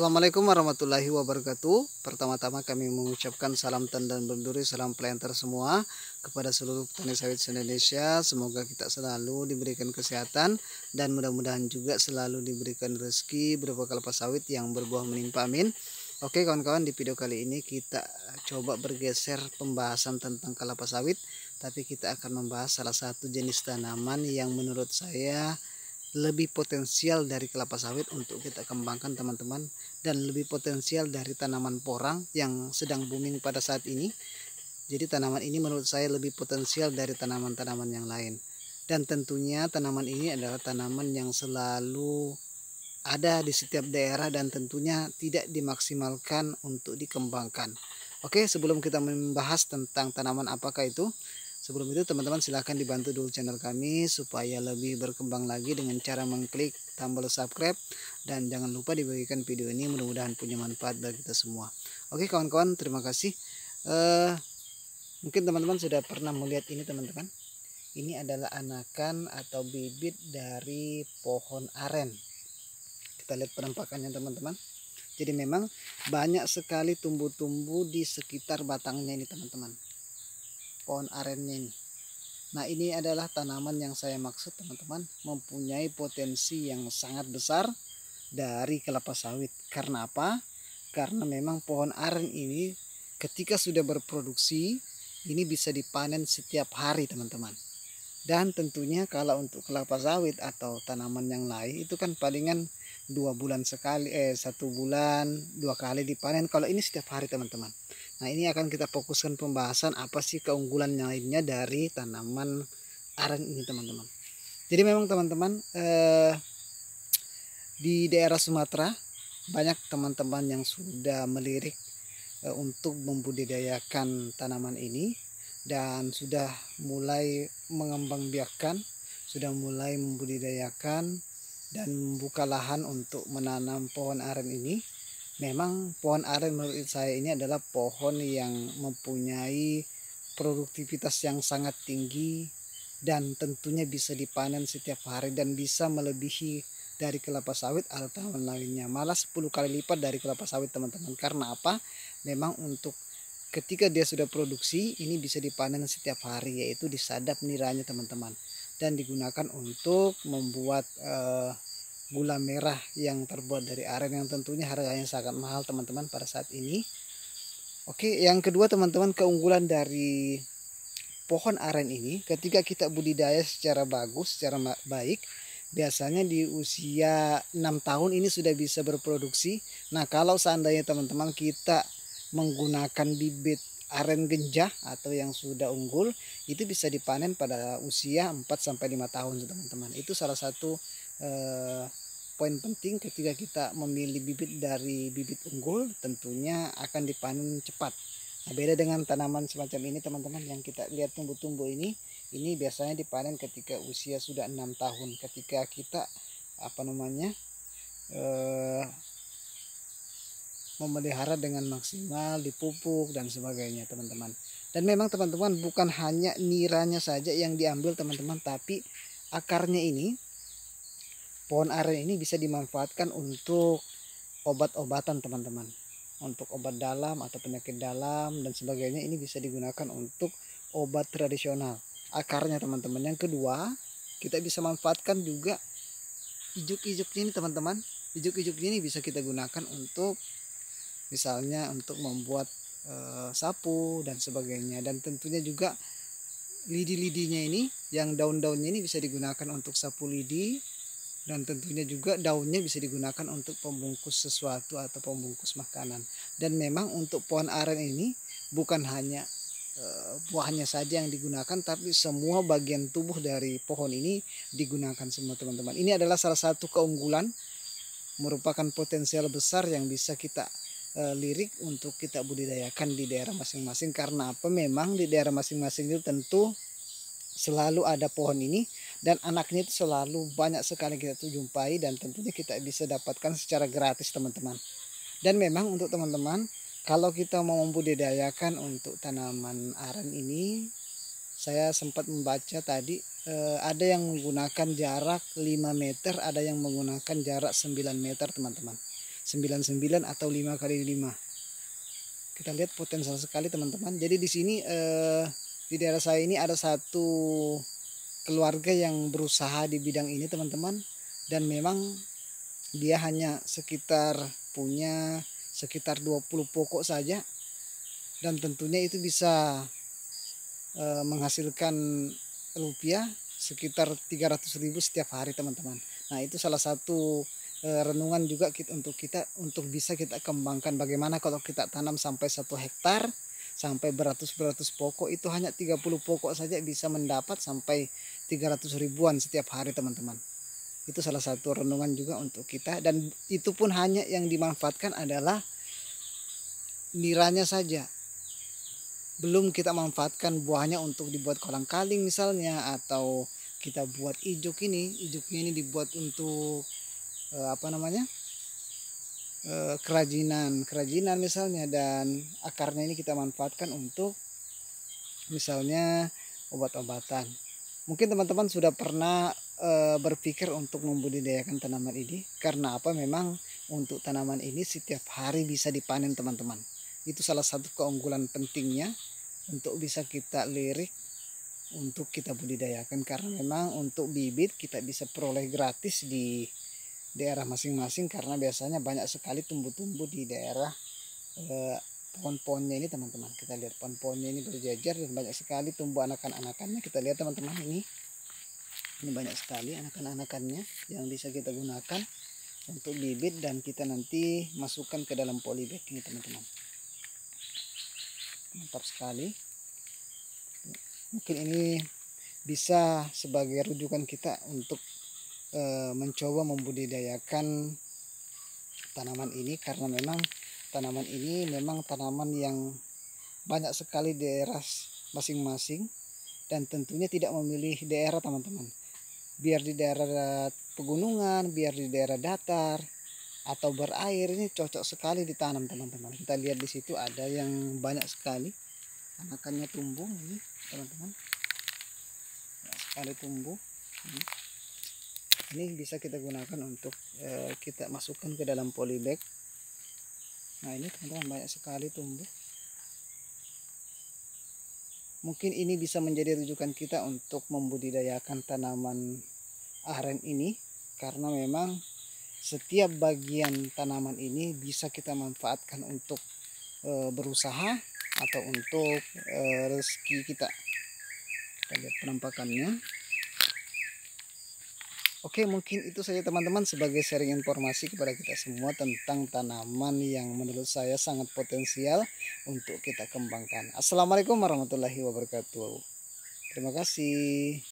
Assalamualaikum warahmatullahi wabarakatuh Pertama-tama kami mengucapkan salam tandan berduri, salam planter semua Kepada seluruh petani sawit Indonesia Semoga kita selalu diberikan kesehatan Dan mudah-mudahan juga selalu diberikan rezeki Berupa kelapa sawit yang berbuah melimpah amin Oke kawan-kawan di video kali ini kita coba bergeser pembahasan tentang kelapa sawit Tapi kita akan membahas salah satu jenis tanaman yang menurut saya lebih potensial dari kelapa sawit untuk kita kembangkan teman-teman dan lebih potensial dari tanaman porang yang sedang booming pada saat ini jadi tanaman ini menurut saya lebih potensial dari tanaman-tanaman yang lain dan tentunya tanaman ini adalah tanaman yang selalu ada di setiap daerah dan tentunya tidak dimaksimalkan untuk dikembangkan oke sebelum kita membahas tentang tanaman apakah itu Sebelum itu teman-teman silahkan dibantu dulu channel kami supaya lebih berkembang lagi dengan cara mengklik tombol subscribe dan jangan lupa dibagikan video ini mudah-mudahan punya manfaat bagi kita semua. Oke kawan-kawan terima kasih. Uh, mungkin teman-teman sudah pernah melihat ini teman-teman. Ini adalah anakan atau bibit dari pohon aren. Kita lihat penampakannya teman-teman. Jadi memang banyak sekali tumbuh-tumbuh di sekitar batangnya ini teman-teman pohon arennya ini. Nah ini adalah tanaman yang saya maksud teman-teman mempunyai potensi yang sangat besar dari kelapa sawit. Karena apa? Karena memang pohon aren ini ketika sudah berproduksi ini bisa dipanen setiap hari teman-teman. Dan tentunya kalau untuk kelapa sawit atau tanaman yang lain itu kan palingan dua bulan sekali eh satu bulan dua kali dipanen kalau ini setiap hari teman-teman nah ini akan kita fokuskan pembahasan apa sih keunggulan yang lainnya dari tanaman aren ini teman-teman jadi memang teman-teman eh, di daerah Sumatera banyak teman-teman yang sudah melirik eh, untuk membudidayakan tanaman ini dan sudah mulai mengembangbiakkan sudah mulai membudidayakan dan buka lahan untuk menanam pohon aren ini memang pohon aren menurut saya ini adalah pohon yang mempunyai produktivitas yang sangat tinggi dan tentunya bisa dipanen setiap hari dan bisa melebihi dari kelapa sawit atau tahun lainnya malah 10 kali lipat dari kelapa sawit teman-teman karena apa memang untuk ketika dia sudah produksi ini bisa dipanen setiap hari yaitu disadap niranya teman-teman dan digunakan untuk membuat uh, gula merah yang terbuat dari aren yang tentunya harganya sangat mahal teman-teman pada saat ini. Oke, yang kedua teman-teman keunggulan dari pohon aren ini ketika kita budidaya secara bagus, secara baik, biasanya di usia 6 tahun ini sudah bisa berproduksi. Nah, kalau seandainya teman-teman kita menggunakan bibit aren genjah atau yang sudah unggul itu bisa dipanen pada usia 4 sampai 5 tahun teman-teman. Itu salah satu eh, poin penting ketika kita memilih bibit dari bibit unggul tentunya akan dipanen cepat. Nah, beda dengan tanaman semacam ini teman-teman yang kita lihat tumbuh-tumbuh ini, ini biasanya dipanen ketika usia sudah 6 tahun. Ketika kita apa namanya? eh memelihara dengan maksimal, dipupuk dan sebagainya teman-teman. Dan memang teman-teman bukan hanya niranya saja yang diambil teman-teman, tapi akarnya ini, pohon aren ini bisa dimanfaatkan untuk obat-obatan teman-teman. Untuk obat dalam atau penyakit dalam dan sebagainya ini bisa digunakan untuk obat tradisional. Akarnya teman-teman. Yang kedua, kita bisa manfaatkan juga ijuk-ijuknya ini teman-teman. Ijuk-ijuknya ini bisa kita gunakan untuk misalnya untuk membuat e, sapu dan sebagainya dan tentunya juga lidi-lidinya ini yang daun-daunnya ini bisa digunakan untuk sapu lidi dan tentunya juga daunnya bisa digunakan untuk pembungkus sesuatu atau pembungkus makanan dan memang untuk pohon aren ini bukan hanya eh, buahnya saja yang digunakan tapi semua bagian tubuh dari pohon ini digunakan semua teman-teman ini adalah salah satu keunggulan merupakan potensial besar yang bisa kita e, lirik untuk kita budidayakan di daerah masing-masing karena apa memang di daerah masing-masing itu tentu selalu ada pohon ini dan anaknya itu selalu banyak sekali kita tuh jumpai dan tentunya kita bisa dapatkan secara gratis teman-teman dan memang untuk teman-teman kalau kita mau membudidayakan untuk tanaman aren ini saya sempat membaca tadi eh, ada yang menggunakan jarak 5 meter ada yang menggunakan jarak 9 meter teman-teman 99 atau 5 kali 5 kita lihat potensial sekali teman-teman jadi di sini eh, di daerah saya ini ada satu keluarga yang berusaha di bidang ini teman-teman dan memang dia hanya sekitar punya sekitar 20 pokok saja dan tentunya itu bisa e, menghasilkan rupiah sekitar 300.000 setiap hari teman-teman. Nah, itu salah satu Eh, renungan juga kita, untuk kita untuk bisa kita kembangkan bagaimana kalau kita tanam sampai satu hektar sampai beratus-beratus pokok itu hanya 30 pokok saja bisa mendapat sampai 300 ribuan setiap hari teman-teman itu salah satu renungan juga untuk kita dan itu pun hanya yang dimanfaatkan adalah niranya saja belum kita manfaatkan buahnya untuk dibuat kolang kaling misalnya atau kita buat ijuk ini ijuknya ini dibuat untuk uh, apa namanya uh, kerajinan kerajinan misalnya dan akarnya ini kita manfaatkan untuk misalnya obat-obatan mungkin teman-teman sudah pernah uh, berpikir untuk membudidayakan tanaman ini karena apa memang untuk tanaman ini setiap hari bisa dipanen teman-teman itu salah satu keunggulan pentingnya untuk bisa kita lirik untuk kita budidayakan karena memang untuk bibit kita bisa peroleh gratis di daerah masing-masing karena biasanya banyak sekali tumbuh-tumbuh di daerah eh, pohon-pohonnya ini teman-teman kita lihat pohon-pohonnya ini berjajar dan banyak sekali tumbuh anakan-anakannya kita lihat teman-teman ini ini banyak sekali anakan-anakannya yang bisa kita gunakan untuk bibit dan kita nanti masukkan ke dalam polybag ini teman-teman mantap sekali mungkin ini bisa sebagai rujukan kita untuk e, mencoba membudidayakan tanaman ini karena memang tanaman ini memang tanaman yang banyak sekali daerah masing-masing dan tentunya tidak memilih daerah teman-teman biar di daerah pegunungan biar di daerah datar atau berair ini cocok sekali ditanam teman-teman kita lihat di situ ada yang banyak sekali anakannya tumbuh ini teman-teman sekali tumbuh ini ini bisa kita gunakan untuk eh, kita masukkan ke dalam polybag nah ini teman-teman banyak sekali tumbuh mungkin ini bisa menjadi rujukan kita untuk membudidayakan tanaman aren ini karena memang setiap bagian tanaman ini bisa kita manfaatkan untuk e, berusaha atau untuk e, rezeki kita kita lihat penampakannya Oke, mungkin itu saja teman-teman sebagai sharing informasi kepada kita semua tentang tanaman yang menurut saya sangat potensial untuk kita kembangkan. Assalamualaikum warahmatullahi wabarakatuh. Terima kasih.